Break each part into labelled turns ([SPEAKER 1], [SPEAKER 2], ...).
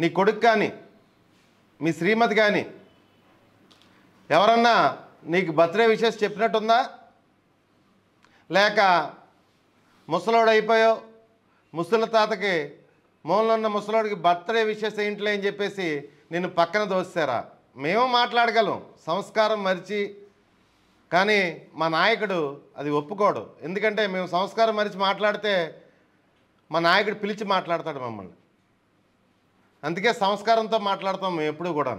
[SPEAKER 1] నీ కొడుకు కానీ మీ శ్రీమతి కానీ ఎవరన్నా నీకు బర్త్డే విషెస్ చెప్పినట్టుందా లేక ముసలోడు అయిపోయావు ముసలి తాతకి ఉన్న ముసలోడికి బర్త్డే విషెస్ ఏంటిలే అని చెప్పేసి నేను పక్కన దోస్తారా మేము మాట్లాడగలం సంస్కారం మరిచి కానీ మా నాయకుడు అది ఒప్పుకోడు ఎందుకంటే మేము సంస్కారం మరిచి మాట్లాడితే మా నాయకుడు పిలిచి మాట్లాడతాడు మమ్మల్ని అందుకే సంస్కారంతో మాట్లాడతాం మేము ఎప్పుడూ కూడా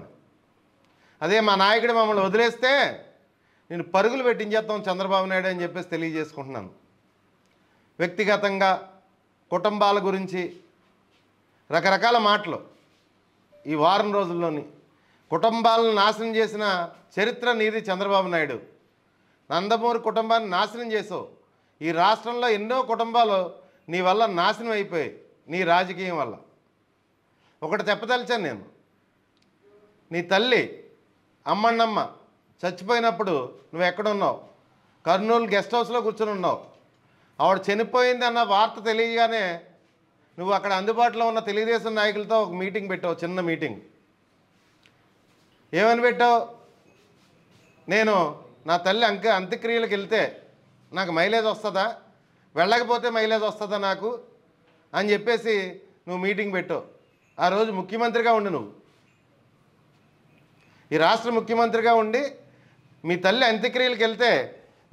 [SPEAKER 1] అదే మా నాయకుడు మమ్మల్ని వదిలేస్తే నేను పరుగులు పెట్టించేస్తాం చంద్రబాబు నాయుడు అని చెప్పేసి తెలియజేసుకుంటున్నాను వ్యక్తిగతంగా కుటుంబాల గురించి రకరకాల మాటలు ఈ వారం రోజుల్లోని కుటుంబాలను నాశనం చేసిన చరిత్ర నీది చంద్రబాబు నాయుడు నందమూరి కుటుంబాన్ని నాశనం చేసావు ఈ రాష్ట్రంలో ఎన్నో కుటుంబాలు నీ వల్ల నాశనం అయిపోయాయి నీ రాజకీయం వల్ల ఒకటి చెప్పదలిచాను నేను నీ తల్లి అమ్మన్నమ్మ చచ్చిపోయినప్పుడు నువ్వు ఎక్కడున్నావు కర్నూలు గెస్ట్ హౌస్లో కూర్చొని ఉన్నావు ఆవిడ చనిపోయింది అన్న వార్త తెలియగానే నువ్వు అక్కడ అందుబాటులో ఉన్న తెలుగుదేశం నాయకులతో ఒక మీటింగ్ పెట్టావు చిన్న మీటింగ్ ఏమని పెట్టావు నేను నా తల్లి అంక అంత్యక్రియలకు వెళ్తే నాకు మైలేజ్ వస్తుందా వెళ్ళకపోతే మైలేజ్ వస్తుందా నాకు అని చెప్పేసి నువ్వు మీటింగ్ పెట్టావు ఆ రోజు ముఖ్యమంత్రిగా ఉండి నువ్వు ఈ రాష్ట్ర ముఖ్యమంత్రిగా ఉండి మీ తల్లి అంత్యక్రియలకు వెళ్తే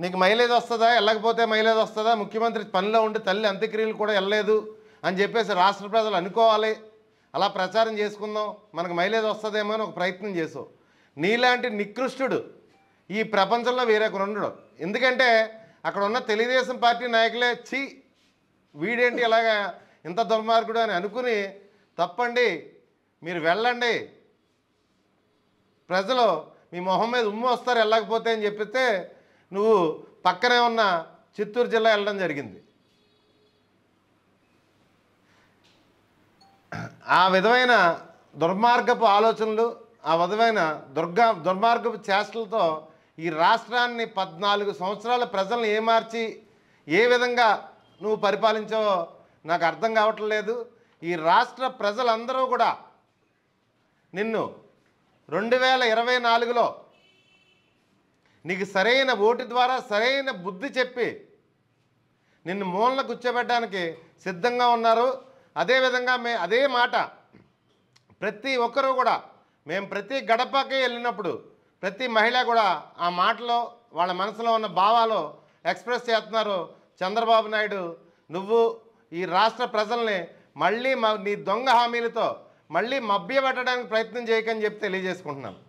[SPEAKER 1] నీకు మైలేజ్ వస్తుందా వెళ్ళకపోతే మైలేజ్ వస్తుందా ముఖ్యమంత్రి పనిలో ఉండి తల్లి అంత్యక్రియలు కూడా వెళ్ళలేదు అని చెప్పేసి రాష్ట్ర ప్రజలు అనుకోవాలి అలా ప్రచారం చేసుకుందాం మనకు మైలేజ్ వస్తుందేమో అని ఒక ప్రయత్నం చేసావు నీలాంటి నికృష్టుడు ఈ ప్రపంచంలో వేరొకరు ఉండడు ఎందుకంటే అక్కడ ఉన్న తెలుగుదేశం పార్టీ నాయకులే చీ వీడేంటి ఇలాగా ఇంత దుర్మార్గుడు అని అనుకుని తప్పండి మీరు వెళ్ళండి ప్రజలు మీ మొహం మీద ఉమ్మి వస్తారు వెళ్ళకపోతే అని చెప్పితే నువ్వు పక్కనే ఉన్న చిత్తూరు జిల్లా వెళ్ళడం జరిగింది ఆ విధమైన దుర్మార్గపు ఆలోచనలు ఆ విధమైన దుర్గా దుర్మార్గపు చేష్టలతో ఈ రాష్ట్రాన్ని పద్నాలుగు సంవత్సరాల ప్రజలను ఏమార్చి ఏ విధంగా నువ్వు పరిపాలించావో నాకు అర్థం కావట్లేదు ఈ రాష్ట్ర ప్రజలందరూ కూడా నిన్ను రెండు వేల ఇరవై నాలుగులో నీకు సరైన ఓటు ద్వారా సరైన బుద్ధి చెప్పి నిన్ను మూలన కూర్చోబెట్టడానికి సిద్ధంగా ఉన్నారు అదేవిధంగా మే అదే మాట ప్రతి ఒక్కరూ కూడా మేము ప్రతి గడపకి వెళ్ళినప్పుడు ప్రతి మహిళ కూడా ఆ మాటలో వాళ్ళ మనసులో ఉన్న భావాలు ఎక్స్ప్రెస్ చేస్తున్నారు చంద్రబాబు నాయుడు నువ్వు ఈ రాష్ట్ర ప్రజల్ని మళ్ళీ నీ దొంగ హామీలతో మళ్ళీ మభ్యపెట్టడానికి ప్రయత్నం చేయకని చెప్పి తెలియజేసుకుంటున్నాను